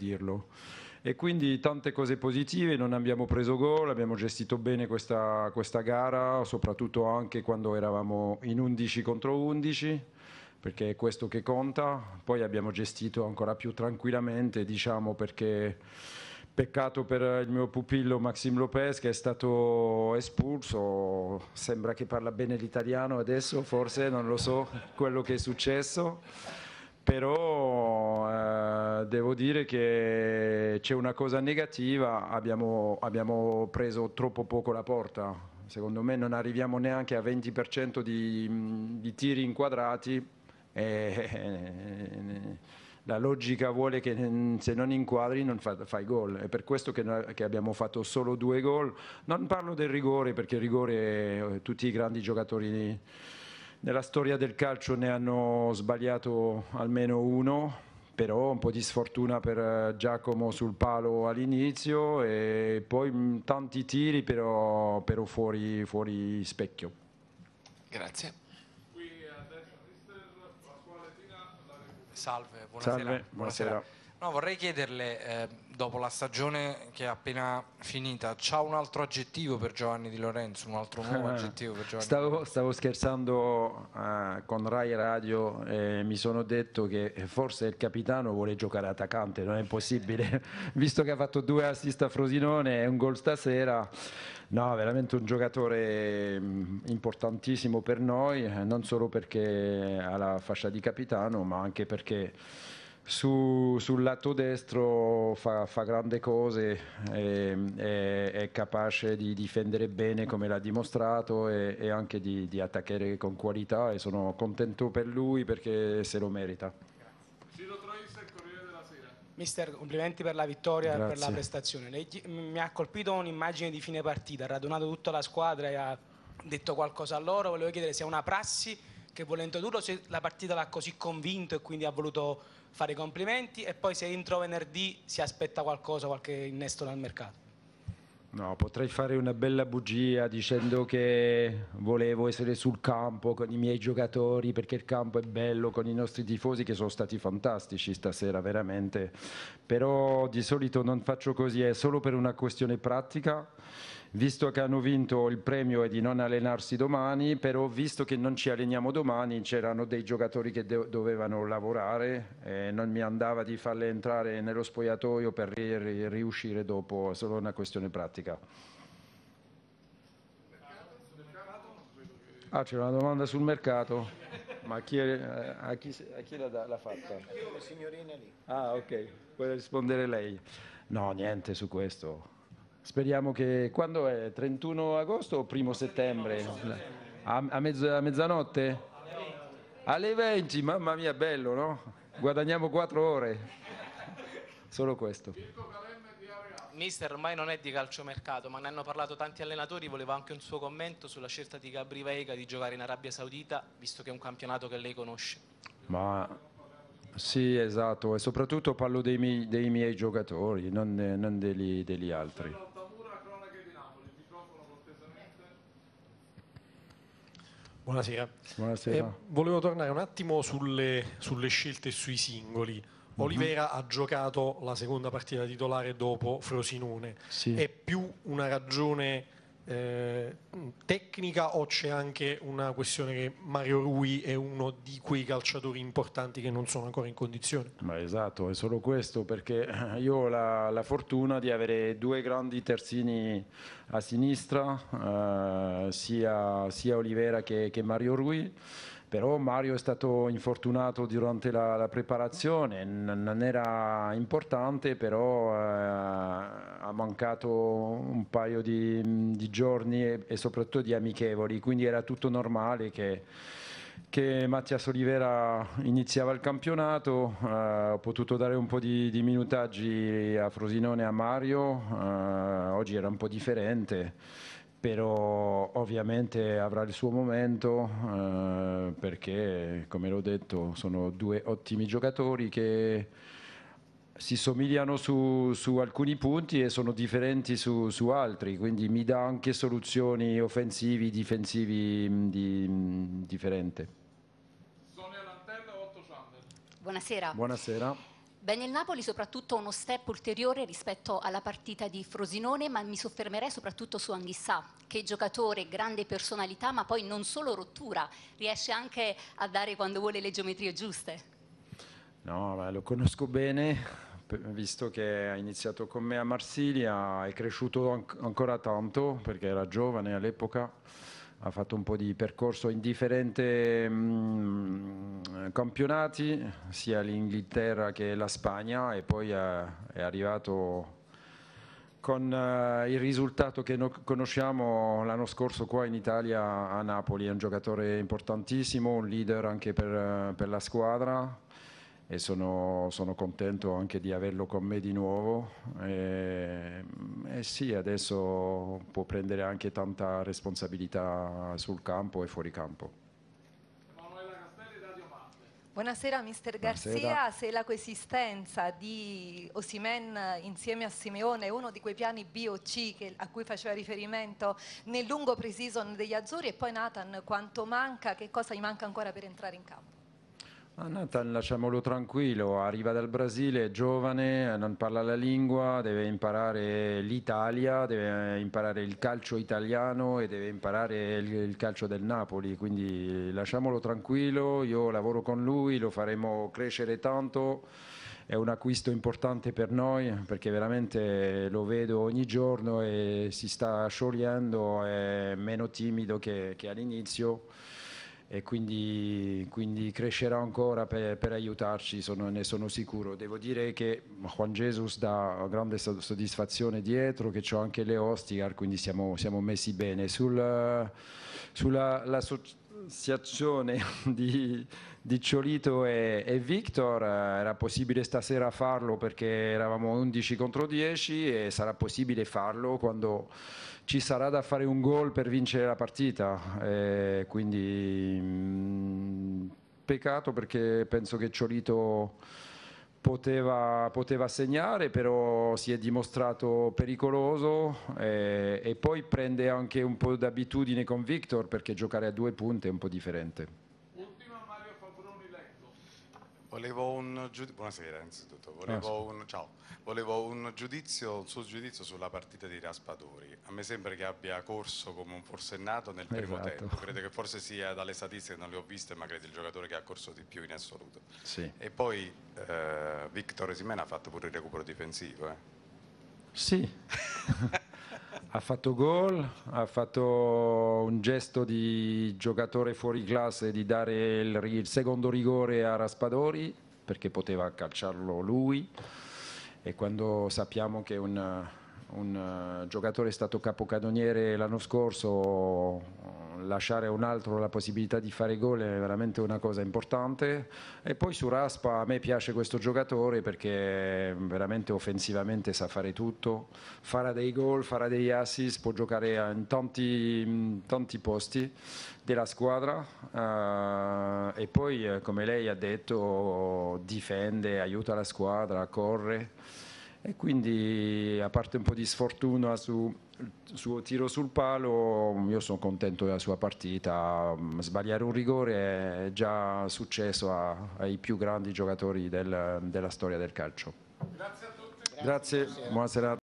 dirlo. E quindi tante cose positive, non abbiamo preso gol, abbiamo gestito bene questa, questa gara, soprattutto anche quando eravamo in 11 contro 11, perché è questo che conta. Poi abbiamo gestito ancora più tranquillamente, diciamo perché peccato per il mio pupillo Maxim Lopez che è stato espulso, sembra che parla bene l'italiano adesso, forse non lo so quello che è successo però eh, devo dire che c'è una cosa negativa, abbiamo, abbiamo, preso troppo poco la porta, secondo me non arriviamo neanche a 20% di, di, tiri inquadrati e, e, eh, la logica vuole che mm, se non inquadri non fa, fai gol, è per questo che, che, abbiamo fatto solo due gol, non parlo del rigore perché il rigore eh, tutti i grandi giocatori nella storia del calcio ne hanno sbagliato almeno uno, però un po' di sfortuna per eh, Giacomo sul palo all'inizio e poi mm, tanti tiri però, però fuori, fuori specchio. Grazie. Salve, buonasera. Salve, buonasera. buonasera. No, vorrei chiederle, eh, dopo la stagione che è appena finita, c'ha un altro aggettivo per Giovanni Di Lorenzo, un altro nuovo ah, aggettivo per Giovanni? Stavo, stavo scherzando uh, con Rai Radio e mi sono detto che forse il capitano vuole giocare attaccante, non è possibile, visto che ha fatto due assist a Frosinone e un gol stasera. No, veramente un giocatore mm, importantissimo per noi, eh, non solo perché ha la fascia di capitano, ma anche perché su, sul lato destro fa, fa grandi cose, è, ehm, è, è, capace di difendere bene come l'ha dimostrato e, e anche di, di, attaccare con qualità e sono contento per lui perché se lo merita. Mister, complimenti per la vittoria e per la prestazione. Lei, mi ha colpito un'immagine di fine partita, ha radunato tutta la squadra e ha detto qualcosa a loro. Volevo chiedere se è una prassi che vuole introdurlo, se la partita l'ha così convinto e quindi ha voluto fare i complimenti e poi se entro venerdì si aspetta qualcosa, qualche innesto dal mercato. No, potrei fare una bella bugia dicendo che volevo essere sul campo con i miei giocatori perché il campo è bello, con i nostri tifosi che sono stati fantastici stasera veramente, però di solito non faccio così, è solo per una questione pratica visto che hanno vinto il premio è di non allenarsi domani, però visto che non ci alleniamo domani c'erano dei giocatori che dovevano lavorare, e non mi andava di farle entrare nello spogliatoio per ri riuscire dopo, solo una questione pratica. Ah, c'è una domanda sul mercato, ma chi è, eh, a, chi, a chi l'ha fatta? Io, signorina lì. Ah, ok, può rispondere lei. No, niente su questo. Speriamo che... Quando è? 31 agosto o primo settembre? A, a, mezzo, a mezzanotte? Alle 20, mamma mia, bello, no? Guadagniamo 4 ore. Solo questo. Mister ormai non è di calciomercato, ma ne hanno parlato tanti allenatori, volevo anche un suo commento sulla scelta di Gabri Veiga di giocare in Arabia Saudita, visto che è un campionato che lei conosce. Ma sì, esatto, e soprattutto parlo dei, miei, dei miei giocatori, non, non degli, degli altri. Buonasera. Buonasera. Eh, volevo tornare un attimo sulle, sulle scelte e sui singoli. Mhm. Olivera ha giocato la seconda partita titolare dopo Frosinone. Sì. È più una ragione eh, tecnica o c'è anche una questione che Mario Rui è uno di quei calciatori importanti che non sono ancora in condizione? Ma esatto, è solo questo perché io ho la, la fortuna di avere due grandi terzini a sinistra, eh, sia, sia, Olivera che, che Mario Rui però Mario è stato infortunato durante la, la preparazione, non era importante, però eh, ha mancato un paio di, di giorni e, e, soprattutto di amichevoli, quindi era tutto normale che, che Mattias Olivera iniziava il campionato, eh, ho potuto dare un po' di, di minutaggi a Frosinone e a Mario, eh, oggi era un po' differente però ovviamente avrà il suo momento eh, perché, come l'ho detto, sono due ottimi giocatori che si somigliano su, su alcuni punti e sono differenti su, su, altri, quindi mi dà anche soluzioni offensivi, difensivi mm, di, mm, differenti. Sonia Lanterna, Otto Buonasera. Buonasera. Bene il Napoli soprattutto uno step ulteriore rispetto alla partita di Frosinone, ma mi soffermerei soprattutto su Anghissà, che giocatore, grande personalità, ma poi non solo rottura, riesce anche a dare quando vuole le geometrie giuste. No, beh, lo conosco bene, visto che ha iniziato con me a Marsiglia, è cresciuto an ancora tanto perché era giovane all'epoca ha fatto un po' di percorso in differenti mm, campionati, sia l'Inghilterra che la Spagna e poi è arrivato con eh, il risultato che no conosciamo l'anno scorso qua in Italia a Napoli, è un giocatore importantissimo, un leader anche per, per la squadra e sono, sono, contento anche di averlo con me di nuovo. E, e, sì, adesso può prendere anche tanta responsabilità sul campo e fuori campo. Buonasera mister Garcia, Buonasera. se la coesistenza di Osimen insieme a Simeone è uno di quei piani B BOC che, a cui faceva riferimento nel lungo pre-season degli Azzurri e poi Nathan quanto manca, che cosa gli manca ancora per entrare in campo? Ma Nathan lasciamolo tranquillo, arriva dal Brasile, è giovane, non parla la lingua, deve imparare l'Italia, deve imparare il calcio italiano e deve imparare il, calcio del Napoli, quindi lasciamolo tranquillo, io lavoro con lui, lo faremo crescere tanto, è un acquisto importante per noi perché veramente lo vedo ogni giorno e si sta sciogliendo, è meno timido che, che all'inizio e quindi, quindi crescerà ancora per, per aiutarci, sono, ne sono sicuro. Devo dire che Juan Jesus dà grande soddisfazione dietro, che ho anche le Ostigar, quindi siamo, siamo messi bene. Sul, sull'associazione di, di Ciolito e, e, Victor, eh, era possibile stasera farlo perché eravamo 11 contro 10 e sarà possibile farlo quando ci sarà da fare un gol per vincere la partita, e quindi mh, mm, peccato perché penso che Ciolito Poteva, poteva, segnare, però si è dimostrato pericoloso eh, e poi prende anche un po' d'abitudine con Victor perché giocare a due punte è un po' differente. Ultima Mario Fabroni Lecco. Volevo, un, giud... Volevo, un... Volevo un, giudizio, un suo giudizio sulla partita di Raspadori. A me sembra che abbia corso come un forsennato nel primo esatto. tempo. Credo che forse sia dalle statistiche, non le ho viste, ma credo il giocatore che ha corso di più in assoluto. Sì. E poi eh, Victor Simena ha fatto pure il recupero difensivo. Eh. Sì. ha fatto gol, ha fatto un gesto di giocatore fuori classe di dare il, il secondo rigore a Raspadori perché poteva calciarlo lui e quando sappiamo che un, un eh, giocatore è stato capocannoniere l'anno scorso lasciare a un altro la possibilità di fare gol è veramente una cosa importante e poi su Raspa a me piace questo giocatore perché veramente offensivamente sa fare tutto, farà dei gol, farà degli assist, può giocare in tanti, tanti posti della squadra eh, e poi eh, come lei ha detto difende, aiuta la squadra, corre e quindi a parte un po' di sfortuna sul suo tiro sul palo io sono contento della sua partita sbagliare un rigore è già successo a, ai più grandi giocatori del, della storia del calcio grazie a tutti grazie, grazie. buona serata